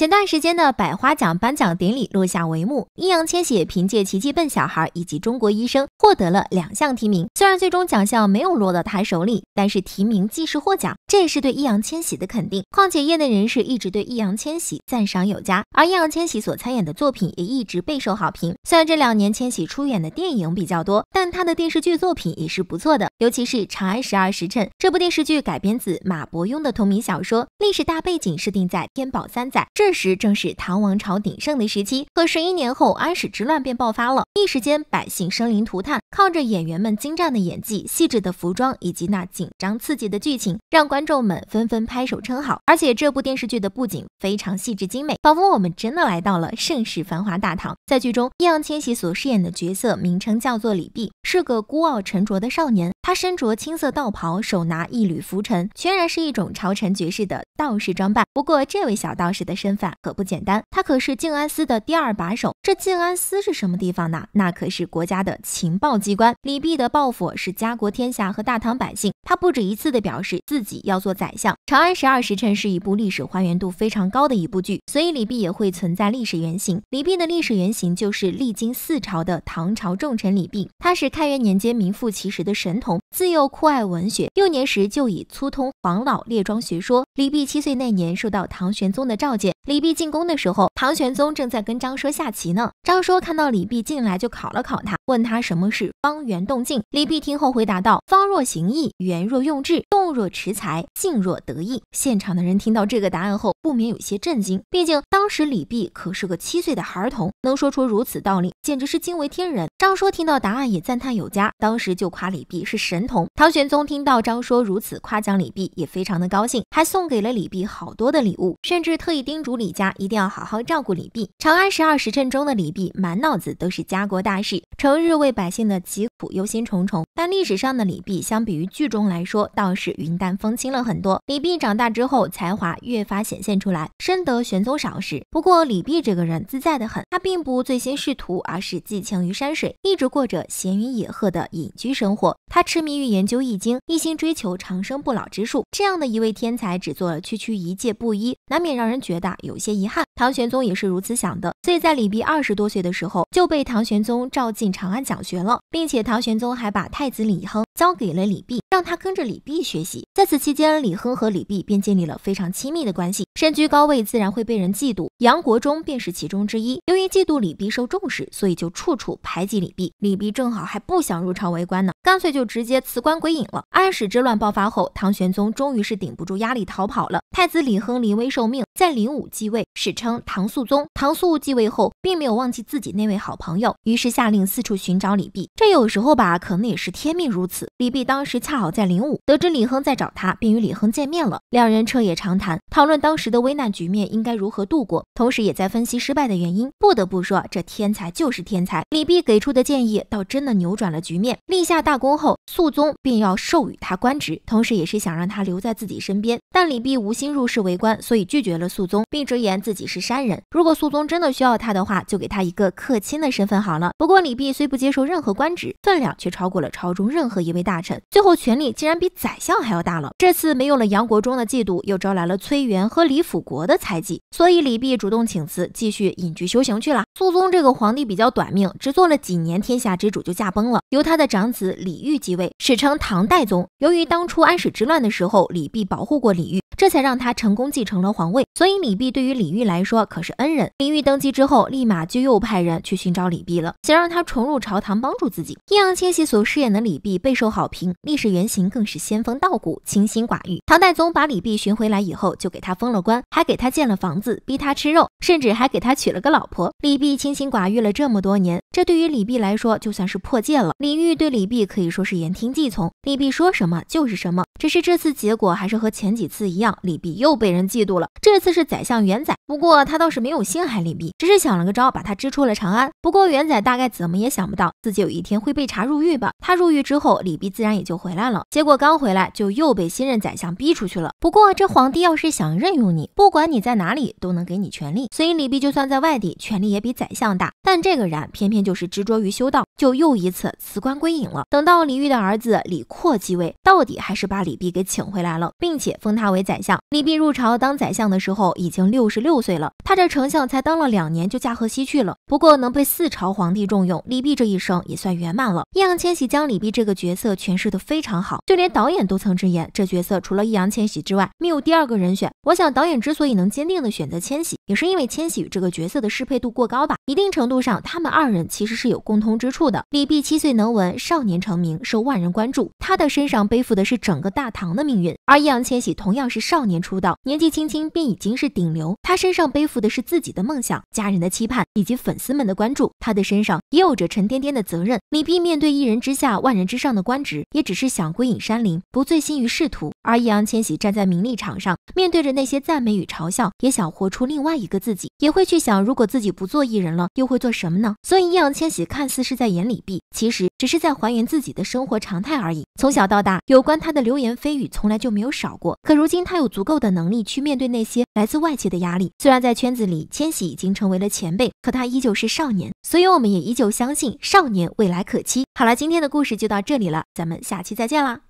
前段时间的百花奖颁奖典礼落下帷幕，易烊千玺凭借《奇迹笨小孩》以及《中国医生》获得了两项提名。虽然最终奖项没有落到他手里，但是提名既是获奖，这也是对易烊千玺的肯定。况且业内人士一直对易烊千玺赞赏有加，而易烊千玺所参演的作品也一直备受好评。虽然这两年千玺出演的电影比较多，但他的电视剧作品也是不错的，尤其是《长安十二时辰》这部电视剧改编自马伯庸的同名小说，历史大背景设定在天宝三载。这时正是唐王朝鼎盛的时期，可十一年后安史之乱便爆发了，一时间百姓生灵涂炭。靠着演员们精湛的演技、细致的服装以及那紧张刺激的剧情，让观众们纷纷拍手称好。而且这部电视剧的布景非常细致精美，仿佛我们真的来到了盛世繁华大唐。在剧中，易烊千玺所饰演的角色名称叫做李泌，是个孤傲沉着的少年。他身着青色道袍，手拿一缕拂尘，全然是一种朝臣绝世的道士装扮。不过这位小道士的身份。可不简单，他可是静安司的第二把手。这静安司是什么地方呢？那可是国家的情报机关。李泌的抱负是家国天下和大唐百姓，他不止一次的表示自己要做宰相。《长安十二时辰》是一部历史还原度非常高的一部剧，所以李泌也会存在历史原型。李泌的历史原型就是历经四朝的唐朝重臣李泌，他是开元年间名副其实的神童，自幼酷爱文学，幼年时就以粗通。黄老列庄学说。李泌七岁那年受到唐玄宗的召见。李泌进宫的时候，唐玄宗正在跟张说下棋呢。张说看到李泌进来，就考了考他。问他什么是方圆动静，李泌听后回答道：方若行义，圆若用志，动若持才，静若得意。现场的人听到这个答案后，不免有些震惊。毕竟当时李泌可是个七岁的孩童，能说出如此道理，简直是惊为天人。张说听到答案也赞叹有加，当时就夸李泌是神童。唐玄宗听到张说如此夸奖李泌，也非常的高兴，还送给了李泌好多的礼物，甚至特意叮嘱李家一定要好好照顾李泌。长安十二时辰中的李泌，满脑子都是家国大事。成。日为百姓的疾苦忧心忡忡，但历史上的李泌相比于剧中来说，倒是云淡风轻了很多。李泌长大之后，才华越发显现出来，深得玄宗赏识。不过，李泌这个人自在的很，他并不醉心仕途，而是寄情于山水，一直过着闲云野鹤的隐居生活。他痴迷于研究易经，一心追求长生不老之术。这样的一位天才，只做了区区一介布衣，难免让人觉得有些遗憾。唐玄宗也是如此想的，所以在李泌二十多岁的时候就被唐玄宗召进长安讲学了，并且唐玄宗还把太子李亨交给了李泌，让他跟着李泌学习。在此期间，李亨和李泌便建立了非常亲密的关系。身居高位，自然会被人嫉妒，杨国忠便是其中之一。由于嫉妒李泌受重视，所以就处处排挤李泌。李泌正好还不想入朝为官呢，干脆就直接辞官归隐了。安史之乱爆发后，唐玄宗终于是顶不住压力逃跑了。太子李亨临危受命，在灵武继位，史称。唐肃宗唐肃继位后，并没有忘记自己那位好朋友，于是下令四处寻找李泌。这有时候吧，可能也是天命如此。李泌当时恰好在灵武，得知李亨在找他，便与李亨见面了。两人彻夜长谈，讨论当时的危难局面应该如何度过，同时也在分析失败的原因。不得不说，这天才就是天才。李泌给出的建议，倒真的扭转了局面。立下大功后，肃宗便要授予他官职，同时也是想让他留在自己身边。但李泌无心入世为官，所以拒绝了肃宗，并直言自己是。山人，如果肃宗真的需要他的话，就给他一个客卿的身份好了。不过李泌虽不接受任何官职，分量却超过了朝中任何一位大臣，最后权力竟然比宰相还要大了。这次没有了杨国忠的嫉妒，又招来了崔元和李辅国的猜忌，所以李泌主动请辞，继续隐居修行去了。肃宗这个皇帝比较短命，只做了几年天下之主就驾崩了，由他的长子李煜继位，史称唐代宗。由于当初安史之乱的时候，李泌保护过李煜，这才让他成功继承了皇位，所以李泌对于李煜来说。说可是恩人，李煜登基之后，立马就又派人去寻找李泌了，想让他重入朝堂帮助自己。易烊千玺所饰演的李泌备受好评，历史原型更是仙风道骨、清心寡欲。唐太宗把李泌寻回来以后，就给他封了官，还给他建了房子，逼他吃肉，甚至还给他娶了个老婆。李泌清心寡欲了这么多年，这对于李泌来说就算是破戒了。李煜对李泌可以说是言听计从，李泌说什么就是什么。只是这次结果还是和前几次一样，李泌又被人嫉妒了，这次是宰相元宰。不过。不过他倒是没有陷害李泌，只是想了个招，把他支出了长安。不过元载大概怎么也想不到，自己有一天会被查入狱吧。他入狱之后，李泌自然也就回来了。结果刚回来就又被新任宰相逼出去了。不过这皇帝要是想任用你，不管你在哪里，都能给你权利，所以李泌就算在外地，权力也比宰相大。但这个人偏偏就是执着于修道，就又一次辞官归隐了。等到李煜的儿子李阔继位，到底还是把李泌给请回来了，并且封他为宰相。李泌入朝当宰相的时候已经六十六岁了。他这丞相才当了两年就驾鹤西去了。不过能被四朝皇帝重用，李泌这一生也算圆满了。易烊千玺将李泌这个角色诠释得非常好，就连导演都曾直言，这角色除了易烊千玺之外，没有第二个人选。我想导演之所以能坚定的选择千玺，也是因为千玺与这个角色的适配度过高吧。一定程度上，他们二人其实是有共通之处的。李泌七岁能文，少年成名，受万人关注，他的身上背负的是整个大唐的命运。而易烊千玺同样是少年出道，年纪轻轻便已经是顶流，他身上。背负的是自己的梦想、家人的期盼以及粉丝们的关注，他的身上也有着沉甸甸的责任。李碧面对一人之下万人之上的官职，也只是想归隐山林，不醉心于仕途。而易烊千玺站在名利场上，面对着那些赞美与嘲笑，也想活出另外一个自己，也会去想，如果自己不做艺人了，又会做什么呢？所以，易烊千玺看似是在演李碧，其实只是在还原自己的生活常态而已。从小到大，有关他的流言蜚语从来就没有少过。可如今，他有足够的能力去面对那些来自外界的压力，虽然。在圈子里，千玺已经成为了前辈，可他依旧是少年，所以我们也依旧相信少年未来可期。好了，今天的故事就到这里了，咱们下期再见啦！